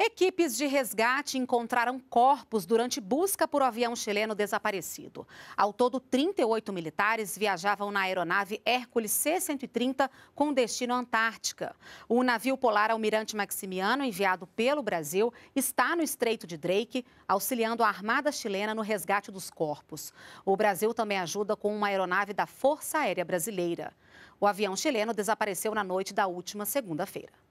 Equipes de resgate encontraram corpos durante busca por um avião chileno desaparecido. Ao todo, 38 militares viajavam na aeronave Hércules C-130 com destino à Antártica. O navio polar Almirante Maximiano, enviado pelo Brasil, está no Estreito de Drake, auxiliando a Armada Chilena no resgate dos corpos. O Brasil também ajuda com uma aeronave da Força Aérea Brasileira. O avião chileno desapareceu na noite da última segunda-feira.